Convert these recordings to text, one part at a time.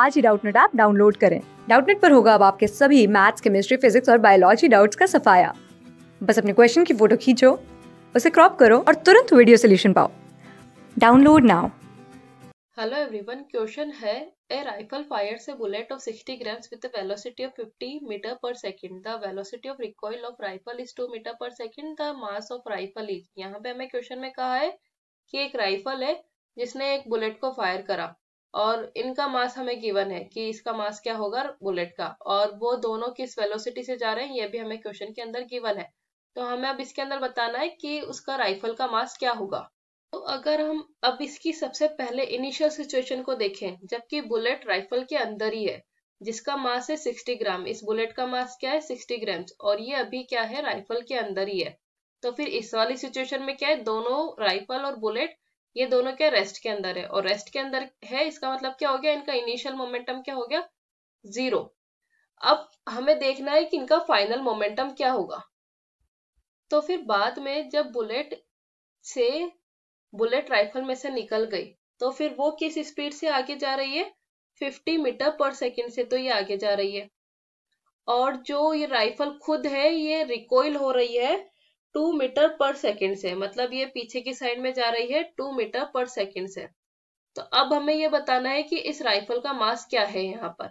आज ही Doubtnut app download करें डाउटनेट पर होगा अब आपके सभी मैथ्स केमिस्ट्री फिजिक्स और बायोलॉजी डाउट्स का सफाया बस अपने क्वेश्चन की फोटो खींचो उसे क्रॉप करो और तुरंत वीडियो सोल्यूशन पाओ download now hello everyone question है ए राइफल फायर से bullet of 60 grams with velocity of 50 metre per second the velocity of recoil of rifle is 2 metre per second the mass of rifle is यहां पे हमें question में कहा है कि एक राइफल है जिसने एक बुलेट को फायर करा और इनका मास हमें गिवन है कि इसका मास क्या होगा बुलेट का और वो दोनों किस वेलोसिटी से जा रहे हैं ये भी हमें क्वेश्चन के अंदर गिवन है तो हमें अब इसके अंदर बताना है कि उसका राइफल का मास क्या होगा तो अगर हम अब इसकी सबसे पहले इनिशियल सिचुएशन को देखें जबकि बुलेट राइफल के अंदर ही है जिसका मास है सिक्सटी ग्राम इस बुलेट का मास क्या है सिक्सटी ग्राम और ये अभी क्या है राइफल के अंदर ही है तो फिर इस वाली सिचुएशन में क्या है दोनों राइफल और बुलेट ये दोनों क्या रेस्ट के अंदर है और रेस्ट के अंदर है इसका मतलब क्या हो गया इनका इनिशियल मोमेंटम क्या हो गया जीरो अब हमें देखना है कि इनका फाइनल मोमेंटम क्या होगा तो फिर बाद में जब बुलेट से बुलेट राइफल में से निकल गई तो फिर वो किस स्पीड से आगे जा रही है 50 मीटर पर सेकंड से तो ये आगे जा रही है और जो ये राइफल खुद है ये रिकॉइल हो रही है टू मीटर पर सेकेंड से मतलब ये पीछे की साइड में जा रही है टू मीटर पर सेकेंड से तो अब हमें ये बताना है कि इस राइफल का मास क्या है यहाँ पर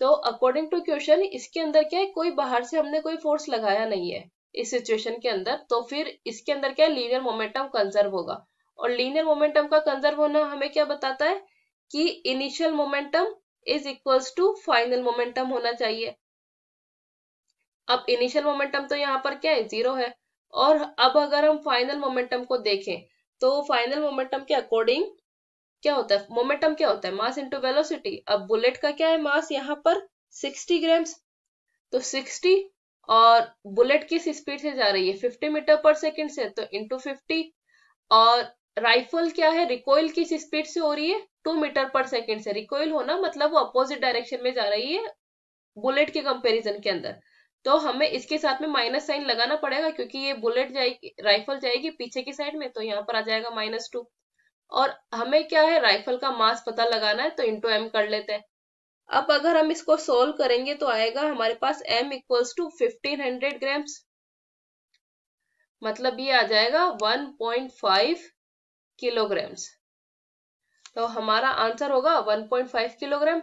तो अकॉर्डिंग टू क्वेश्चन इसके अंदर क्या है कोई बाहर से हमने कोई फोर्स लगाया नहीं है इस सिचुएशन के अंदर तो फिर इसके अंदर क्या है लीनियर मोमेंटम कंजर्व होगा और लीनियर मोमेंटम का कंजर्व होना हमें क्या बताता है कि initial momentum is equals to final momentum होना चाहिए अब इनिशियल मोमेंटम तो यहाँ पर क्या है जीरो है और अब अगर हम फाइनल मोमेंटम को देखें तो फाइनल मोमेंटम के अकॉर्डिंग क्या होता है मोमेंटम क्या होता है मास इनटू वेलोसिटी अब बुलेट का क्या है मास यहाँ पर 60 ग्राम्स तो 60 और बुलेट किस स्पीड से जा रही है 50 मीटर पर सेकंड से तो इंटू फिफ्टी और राइफल क्या है रिकॉइल किस स्पीड से हो रही है टू मीटर पर सेकंड से रिकॉइल होना मतलब वो अपोजिट डायरेक्शन में जा रही है बुलेट के कंपेरिजन के अंदर तो हमें इसके साथ में माइनस साइन लगाना पड़ेगा क्योंकि ये बुलेट जाएगी राइफल जाएगी पीछे की साइड में तो यहाँ पर आ जाएगा माइनस टू और हमें क्या है राइफल का मास पता लगाना है तो इंटू एम कर लेते हैं अब अगर हम इसको सोल्व करेंगे तो आएगा हमारे पास m equals to fifteen hundred grams मतलब ये आ जाएगा वन पॉइंट फाइव किलोग्राम्स तो हमारा आंसर होगा वन पॉइंट फाइव किलोग्राम